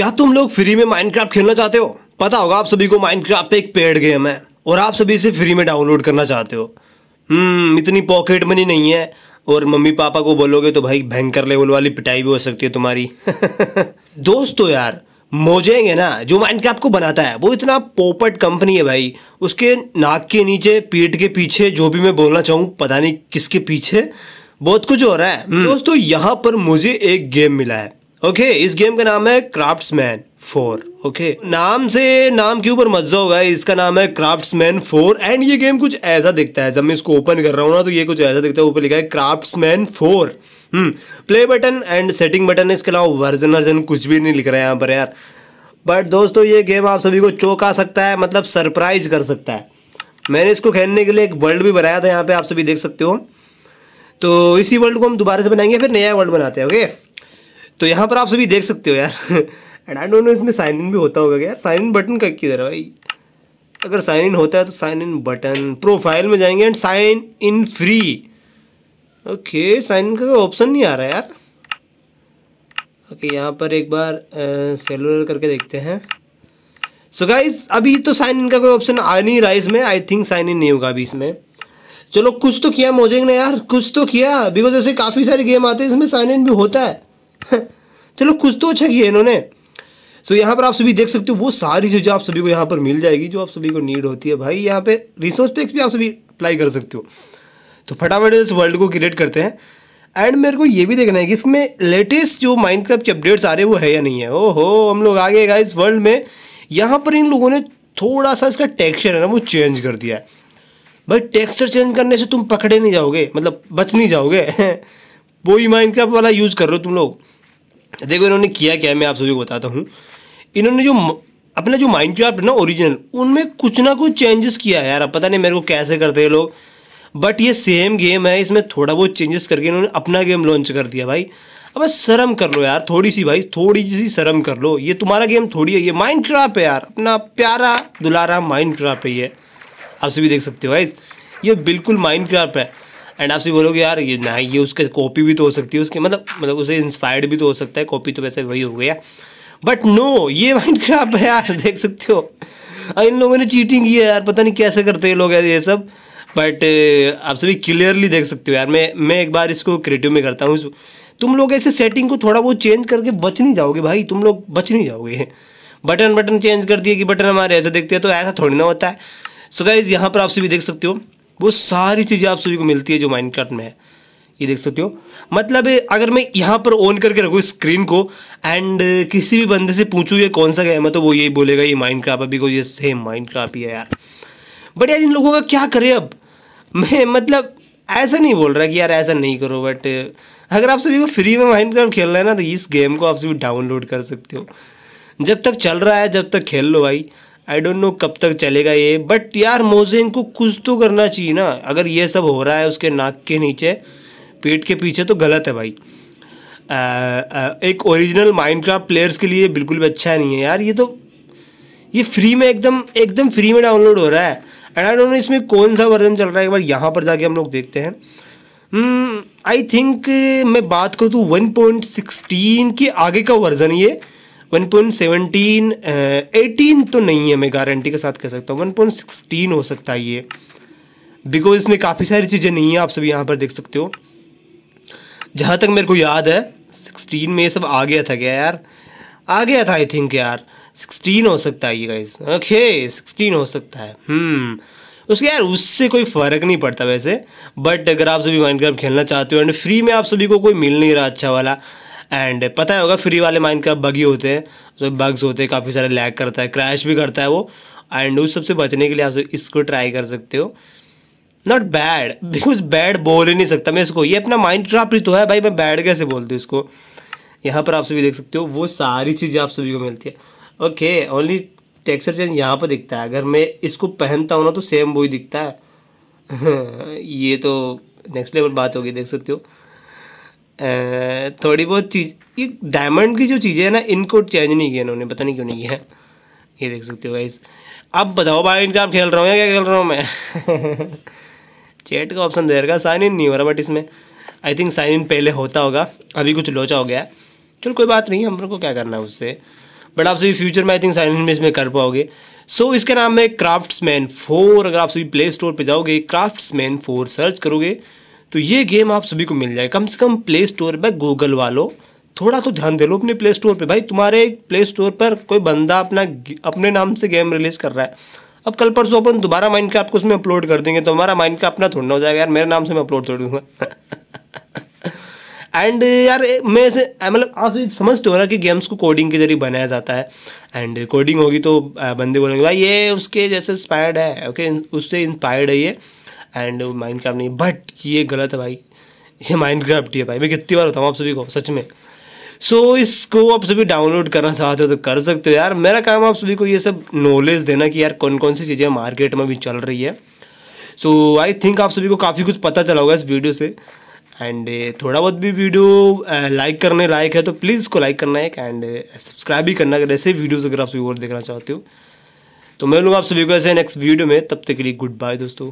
क्या तुम लोग फ्री में माइनक्राफ्ट खेलना चाहते हो पता होगा आप सभी को माइनक्राफ्ट एक पेड गेम है और आप सभी इसे फ्री में डाउनलोड करना चाहते हो हम्म इतनी पॉकेट मनी नहीं है और मम्मी पापा को बोलोगे तो भाई भयंकर लेवल वाली पिटाई भी हो सकती है तुम्हारी दोस्तों यार मोजेंगे ना जो क्राफ्ट को बनाता है वो इतना पोपट कंपनी है भाई उसके नाक के नीचे पेट के पीछे जो भी मैं बोलना चाहूँ पता नहीं किसके पीछे बहुत कुछ हो रहा है हम्म। दोस्तों यहाँ पर मुझे एक गेम मिला है ओके okay, इस गेम का नाम है क्राफ्ट्समैन फोर ओके नाम से नाम के ऊपर मजा होगा इसका नाम है क्राफ्ट्समैन फोर एंड ये गेम कुछ ऐसा दिखता है जब मैं इसको ओपन कर रहा हूँ ना तो ये कुछ ऐसा दिखता है ऊपर लिखा है craftsman four play button and setting button इसके अलावा वर्जन वर्जन कुछ भी नहीं लिख रहा है यहाँ पर यार बट दोस्तों ये गेम आप सभी को चौंका सकता है मतलब सरप्राइज कर सकता है मैंने इसको खेलने के लिए एक वर्ल्ड भी बनाया था यहाँ पे आप सभी देख सकते हो तो इसी वर्ल्ड को हम दोबारा से बनाएंगे फिर नया वर्ल्ड बनाते हैं ओके तो यहाँ पर आप सभी देख सकते हो यार एंड आई डोंट नो इसमें साइन इन भी होता होगा यार साइन इन बटन का किधर है भाई अगर साइन इन होता है तो साइन इन बटन प्रोफाइल में जाएंगे and sign in free okay sign in का कोई ऑप्शन नहीं आ रहा यार ओके okay, यहाँ पर एक बार सेलुलर करके देखते हैं सो so गाइज अभी तो साइन इन का कोई ऑप्शन आ नहीं रहा इसमें आई थिंक साइन इन नहीं होगा अभी इसमें चलो कुछ तो किया मोजेंग ने यार कुछ तो किया बिकॉज ऐसे काफ़ी सारे गेम आते हैं इसमें साइन इन भी होता है चलो कुछ तो अच्छा किया इन्होंने सो यहाँ पर आप सभी देख सकते हो वो सारी चीज़ें आप सभी को यहाँ पर मिल जाएगी जो आप सभी को नीड होती है भाई यहाँ पे रिसोर्स पैक्स भी आप सभी अप्लाई कर सकते हो तो फटाफट इस वर्ल्ड को क्रिएट करते हैं एंड मेरे को ये भी देखना है कि इसमें लेटेस्ट जो माइंड के अपडेट्स आ रहे हैं वो है या नहीं है ओहो हम लोग आ गए इस वर्ल्ड में यहाँ पर इन लोगों ने थोड़ा सा इसका टेक्सचर है ना वो चेंज कर दिया है भाई टेक्सचर चेंज करने से तुम पकड़े नहीं जाओगे मतलब बच नहीं जाओगे वो ही माइंड वाला यूज़ कर रहे हो तुम लोग देखो इन्होंने किया क्या है मैं आप सभी को बताता हूँ इन्होंने जो अपना जो माइंड क्राफ्ट ना ओरिजिनल उनमें कुछ ना कुछ चेंजेस किया है यार अब पता नहीं मेरे को कैसे करते हैं लोग बट ये सेम गेम है इसमें थोड़ा बहुत चेंजेस करके इन्होंने अपना गेम लॉन्च कर दिया भाई अब शर्म कर लो यार थोड़ी सी भाई थोड़ी सी शर्म कर लो ये तुम्हारा गेम थोड़ी है ये माइंड क्राफ्ट है यार अपना प्यारा दुलारा माइंड क्राफ्ट है ये आप सभी देख सकते हो भाई ये बिल्कुल माइंड क्राफ्ट है एंड आपसे बोलोगे यार ये ना ये उसके कॉपी भी तो हो सकती है उसके मतलब मतलब उसे इंस्पायर्ड भी तो हो सकता है कॉपी तो वैसे वही हो गया बट नो ये माइंड खराब है यार देख सकते हो इन लोगों ने चीटिंग की है यार पता नहीं कैसे करते हैं लोग ये सब बट आप सभी क्लियरली देख सकते हो यार मैं मैं एक बार इसको क्रिएटिव में करता हूँ तुम लोग ऐसे सेटिंग को थोड़ा बहुत चेंज करके बच नहीं जाओगे भाई तुम लोग बच नहीं जाओगे बटन बटन चेंज कर दिए कि बटन हमारे ऐसे देखते हैं तो ऐसा थोड़ी ना होता है सो गाइज यहाँ पर आप सभी देख सकते हो वो सारी चीज़ें आप सभी को मिलती है जो माइनकार्ट में है ये देख सकते हो मतलब अगर मैं यहाँ पर ऑन करके रखूँ स्क्रीन को एंड किसी भी बंदे से पूछूँ ये कौन सा गेम है तो वो यही बोलेगा ये माइंड क्राफ्ट है बिकॉज ये सेम माइंड क्राफ्ट ही है यार बट यार इन लोगों का क्या करें अब मैं मतलब ऐसा नहीं बोल रहा कि यार ऐसा नहीं करो बट अगर आप सभी को फ्री में माइंड क्राफ्ट खेल रहा है ना तो इस गेम को आप सभी डाउनलोड कर सकते हो जब तक चल रहा है जब तक खेल लो भाई आई डोंट नो कब तक चलेगा ये बट यार मोजेन को कुछ तो करना चाहिए ना अगर ये सब हो रहा है उसके नाक के नीचे पेट के पीछे तो गलत है भाई आ, आ, एक ओरिजिनल माइनक्राफ्ट प्लेयर्स के लिए बिल्कुल भी अच्छा नहीं है यार ये तो ये फ्री में एकदम एकदम फ्री में डाउनलोड हो रहा है एंड आई डोंट नो इसमें कौन सा वर्जन चल रहा है एक बार यहाँ पर जाके हम लोग देखते हैं आई hmm, थिंक मैं बात करूँ तो वन पॉइंट सिक्सटीन के आगे का वर्जन ये वन पॉइंट सेवनटीन एटीन तो नहीं है मैं गारंटी के साथ कह सकता हूँ वन पॉइंट सिक्सटीन हो सकता है ये बिकॉज इसमें काफ़ी सारी चीज़ें नहीं हैं आप सभी यहाँ पर देख सकते हो जहाँ तक मेरे को याद है सिक्सटीन में ये सब आ गया था क्या यार आ गया था आई थिंक यार सिक्सटीन हो सकता है ये गाइज ओके सिक्सटीन हो सकता है हम्म उसके यार उससे कोई फ़र्क नहीं पड़ता वैसे बट अगर आप सभी माइंड खेलना चाहते हो एंड फ्री में आप सभी को कोई मिल नहीं रहा अच्छा वाला एंड पता है होगा फ्री वाले माइंड का बगी होते हैं जो तो बग्स होते हैं काफ़ी सारे लैग करता है क्रैश भी करता है वो एंड उस सबसे बचने के लिए आप इसको ट्राई कर सकते हो नॉट बैड बिकॉज बैड बोल ही नहीं सकता मैं इसको ये अपना माइंड ड्राफ्ट ही तो है भाई मैं बैड कैसे बोलती हूँ इसको यहाँ पर आप सभी देख सकते हो वो सारी चीज़ें आप सभी को मिलती है ओके ओनली टेक्सचर चेंज यहाँ पर दिखता है अगर मैं इसको पहनता हूँ ना तो सेम वो ही दिखता है ये तो नेक्स्ट लेवल बात होगी देख सकते हो थोड़ी बहुत चीज ये डायमंड की जो चीज़ें हैं ना इनको चेंज नहीं किया इन्होंने पता नहीं क्यों नहीं किया है ये देख सकते हो गाइस अब बताओ भाई इनका आप खेल रहा हूँ या क्या खेल रहा हूँ मैं चैट का ऑप्शन दे रहा साइन इन नहीं हो रहा बट इसमें आई थिंक साइन इन पहले होता होगा अभी कुछ लोचा हो गया चलो कोई बात नहीं हम लोग को क्या करना है उससे बट आप सभी फ्यूचर में आई थिंक साइन इन में इसमें कर पाओगे सो so, इसका नाम है क्राफ्ट्समैन फोर अगर आप सभी प्ले स्टोर पर जाओगे क्राफ्ट्समैन फोर सर्च करोगे तो ये गेम आप सभी को मिल जाएगा कम से कम प्ले स्टोर पर गूगल वालों थोड़ा तो ध्यान दे लो अपने प्ले स्टोर पे भाई तुम्हारे प्ले स्टोर पर कोई बंदा अपना अपने नाम से गेम रिलीज कर रहा है अब कल परसों अपन दोबारा माइंड का आपको उसमें अपलोड कर देंगे तो हमारा माइंड का अपना थोड़ा हो जाएगा यार मेरे नाम से मैं अपलोड कर दूंगा एंड यार मैं ऐसे मतलब आज समझते तो हो रहा कि गेम्स को कोडिंग के जरिए बनाया जाता है एंड कोडिंग होगी तो बंदे बोलेंगे भाई ये उसके जैसे इंस्पायर्ड है ओके उससे इंस्पायर्ड है ये एंड माइंड क्राफ्ट नहीं बट ये गलत है भाई ये माइंड क्राफ्ट ही है भाई मैं कितनी बार बताऊँ आप सभी को सच में सो so, इसको आप सभी डाउनलोड करना चाहते हो तो कर सकते हो यार मेरा काम आप सभी को ये सब नॉलेज देना कि यार कौन कौन सी चीज़ें मार्केट में भी चल रही है सो आई थिंक आप सभी को काफ़ी कुछ पता चला होगा इस वीडियो से एंड थोड़ा बहुत भी वीडियो लाइक करने लायक है तो प्लीज़ इसको लाइक करना है एंड सब्सक्राइब भी करना अगर ऐसे वीडियोज़ अगर आप सभी और देखना चाहते हो तो मैं लोग आप सभी को ऐसे नेक्स्ट वीडियो में तब तक के लिए गुड बाय दोस्तों